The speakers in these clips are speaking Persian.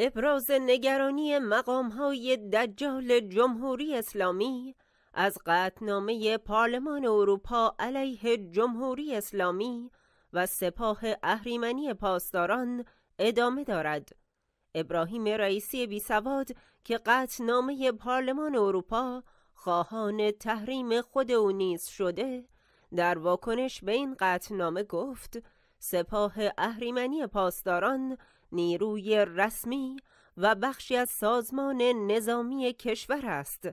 ابراز نگرانی مقام های دجال جمهوری اسلامی از قطنامه پارلمان اروپا علیه جمهوری اسلامی و سپاه اهریمنی پاسداران ادامه دارد. ابراهیم رئیسی بیسواد که قطنامه پارلمان اروپا خواهان تحریم خود او نیز شده در واکنش به این قطنامه گفت سپاه اهریمنی پاسداران، نیروی رسمی و بخشی از سازمان نظامی کشور است.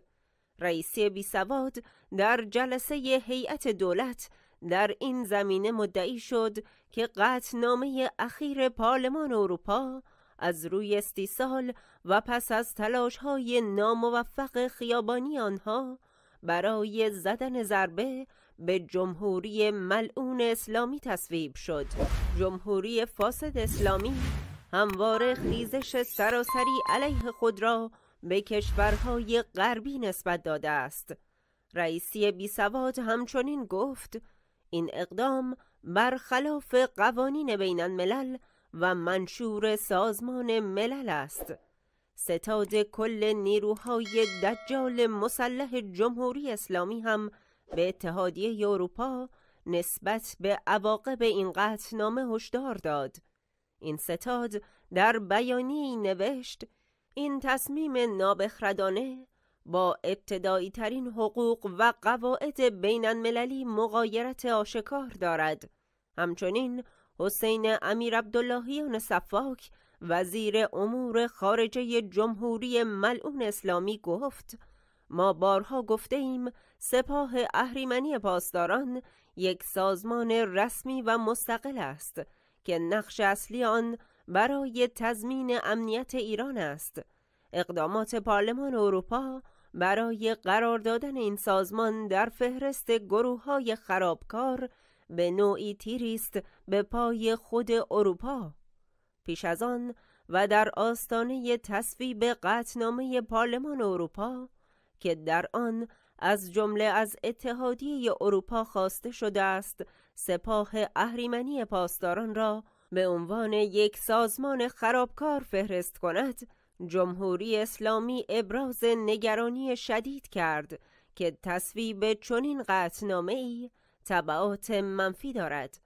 رئیسی بیسواد در جلسه هیئت دولت در این زمینه مدعی شد که نامه اخیر پارلمان اروپا از روی استیصال و پس از تلاش های ناموفق خیابانی آنها برای زدن ضربه به جمهوری ملعون اسلامی تصویب شد جمهوری فاسد اسلامی همواره خیزش سراسری علیه خود را به کشورهای غربی نسبت داده است رئیسی سواد همچنین گفت این اقدام برخلاف قوانین بین الملل و منشور سازمان ملل است ستاد کل نیروهای دجال مسلح جمهوری اسلامی هم به اتحادیه اروپا نسبت به عواقب این قطعنامه هشدار داد این ستاد در بیانی نوشت این تصمیم نابخردانه با ابتدایی ترین حقوق و قواعد بین المللی مقایرت آشکار دارد همچنین حسین امیر عبداللهیان صفاک وزیر امور خارجه جمهوری ملعون اسلامی گفت ما بارها گفته ایم سپاه اهریمنی پاسداران یک سازمان رسمی و مستقل است که نقش اصلی آن برای تضمین امنیت ایران است اقدامات پارلمان اروپا برای قرار دادن این سازمان در فهرست گروه های خرابکار به نوعی تیریست به پای خود اروپا پیش از آن و در آستانه تصویب قطنامه پارلمان اروپا که در آن از جمله از اتحادیه اروپا خواسته شده است سپاه اهریمنی پاسداران را به عنوان یک سازمان خرابکار فهرست کند جمهوری اسلامی ابراز نگرانی شدید کرد که تصویب چنین قطنامه ای طبعات منفی دارد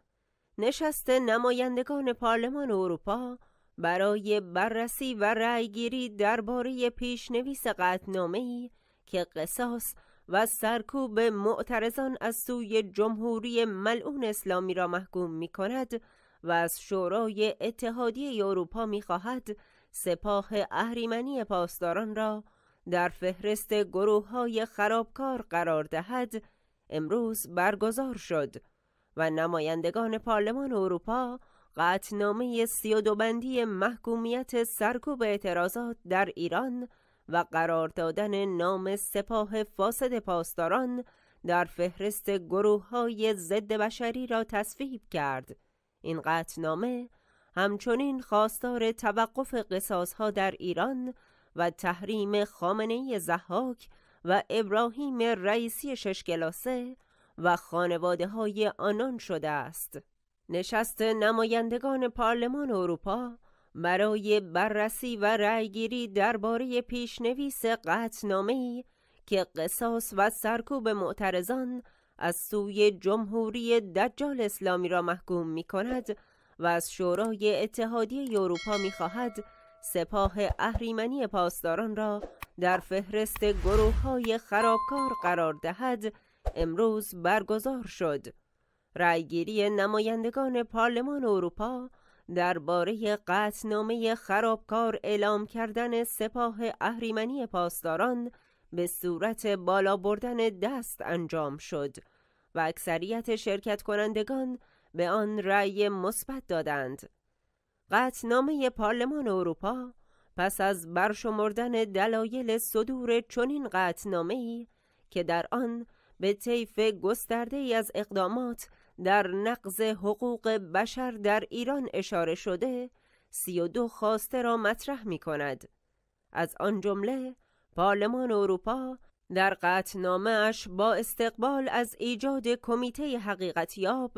نشست نمایندگان پارلمان اروپا برای بررسی و رأیگیری درباره پیشنویس قطنامه ای که قصاص و سرکوب معترضان از سوی جمهوری ملعون اسلامی را محکوم می کند و از شورای اتحادیه اروپا می خواهد سپاه اهریمنی پاسداران را در فهرست گروه های خرابکار قرار دهد امروز برگزار شد و نمایندگان پارلمان اروپا قطنامه سی بندی محکومیت سرکوب اعتراضات در ایران و قرار دادن نام سپاه فاسد پاسداران در فهرست گروه های ضد بشری را تصویب کرد این قطنامه همچنین خواستار توقف قصاص ها در ایران و تحریم خامنه زحاک و ابراهیم رئیسی ششکلاسه و خانواده های آنان شده است. نشست نمایندگان پارلمان اروپا برای بررسی و رأیگیری درباره پیشنویس ای که قصاص و سرکوب معترضان از سوی جمهوری دجال اسلامی را محکوم می کند و از شورای اتحادیه اروپا می خواهد سپاه اهریمنی پاسداران را در فهرست گروه های خرابکار قرار دهد امروز برگزار شد رأیگیری نمایندگان پارلمان اروپا درباره قطنامه خرابکار اعلام کردن سپاه اهریمنی پاسداران به صورت بالا بردن دست انجام شد و اکثریت شرکت کنندگان به آن رأی مثبت دادند. قطنامه پارلمان اروپا پس از برشمردن دلایل صدور چنین قطنامه‌ای که در آن به طیف گسترده از اقدامات در نقض حقوق بشر در ایران اشاره شده سی و دو خواسته را مطرح می کند. از آن جمله پارلمان اروپا در قطنامه اش با استقبال از ایجاد کمیته حقیقتیاب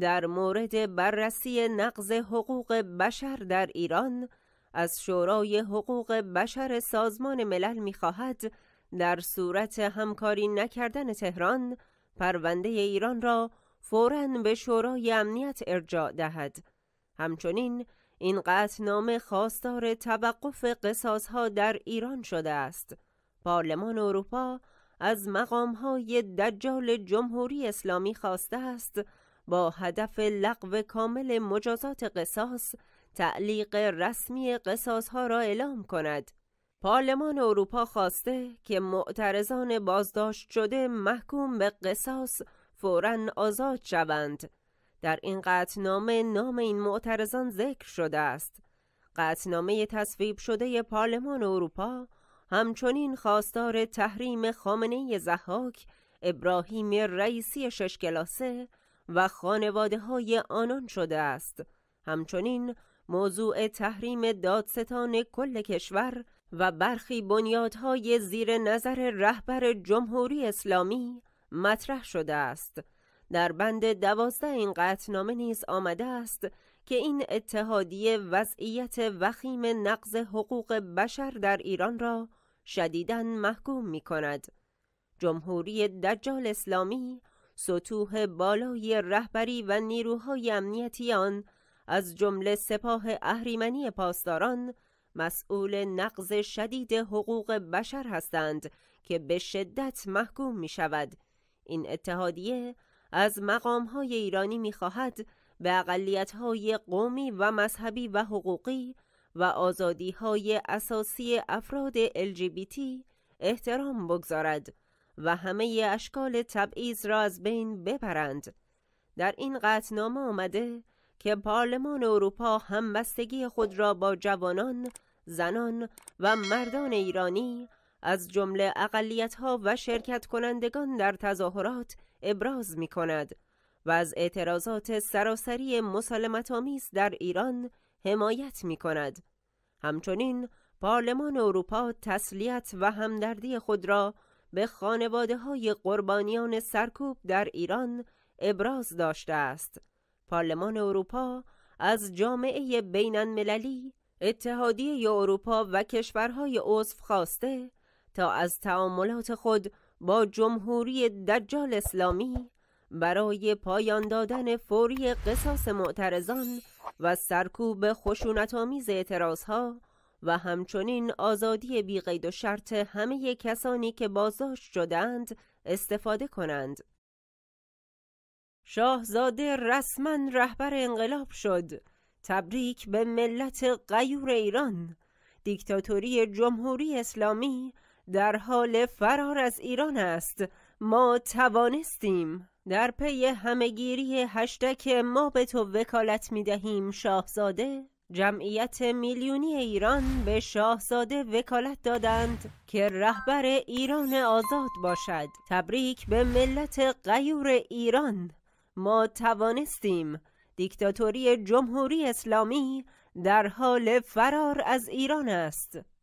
در مورد بررسی نقض حقوق بشر در ایران از شورای حقوق بشر سازمان ملل میخواهد در صورت همکاری نکردن تهران پرونده ایران را فوراً به شورای امنیت ارجاع دهد. همچنین این قطنامه خواستار توقف قصاصها در ایران شده است. پارلمان اروپا از مقامهای دجال جمهوری اسلامی خواسته است با هدف لغو کامل مجازات قصاص تعلیق رسمی ها را اعلام کند. پارلمان اروپا خواسته که معترضان بازداشت شده محکوم به قصاص فورا آزاد شوند در این قطنامه نام این معترضان ذکر شده است قطنامه تصویب شده پارلمان اروپا همچنین خواستار تحریم خامنه زحاک ابراهیم رئیسی شش کلاسه و خانواده های آنان شده است همچنین موضوع تحریم دادستان کل کشور و برخی بنیادهای زیر نظر رهبر جمهوری اسلامی مطرح شده است در بند دوازده این قطنامه نیز آمده است که این اتحادیه وضعیت وخیم نقض حقوق بشر در ایران را شدیداً محکوم می کند. جمهوری دجال اسلامی سطوح بالای رهبری و نیروهای امنیتی آن از جمله سپاه اهریمنی پاسداران مسئول نقض شدید حقوق بشر هستند که به شدت محکوم می شود این اتحادیه از مقامهای ایرانی میخواهد به اقلیتهای قومی و مذهبی و حقوقی و آزادیهای اساسی افراد LGBT احترام بگذارد و همه اشکال تبعیض را از بین ببرند در این قطنامه آمده که پارلمان اروپا همبستگی خود را با جوانان، زنان و مردان ایرانی از جمله اقلیتها و شرکت کنندگان در تظاهرات ابراز می کند و از اعتراضات سراسری مسالمت در ایران حمایت می کند. همچنین پارلمان اروپا تسلیت و همدردی خود را به خانواده های قربانیان سرکوب در ایران ابراز داشته است. پارلمان اروپا از جامعه بینن المللی، اتحادیه اروپا و کشورهای عضو خواسته تا از تعاملات خود با جمهوری دجال اسلامی برای پایان دادن فوری قصاص معترضان و سرکوب خشونتآمیز اعتراضها و همچنین آزادی بیقید و شرط همه کسانی که بازداشت شدند استفاده کنند. شاهزاده رسما رهبر انقلاب شد. تبریک به ملت غیور ایران. دیکتاتوری جمهوری اسلامی در حال فرار از ایران است ما توانستیم در پی همهگیری هشتک ما به تو وکالت می دهیم شاهزاده جمعیت میلیونی ایران به شاهزاده وکالت دادند که رهبر ایران آزاد باشد تبریک به ملت غیور ایران ما توانستیم دیکتاتوری جمهوری اسلامی در حال فرار از ایران است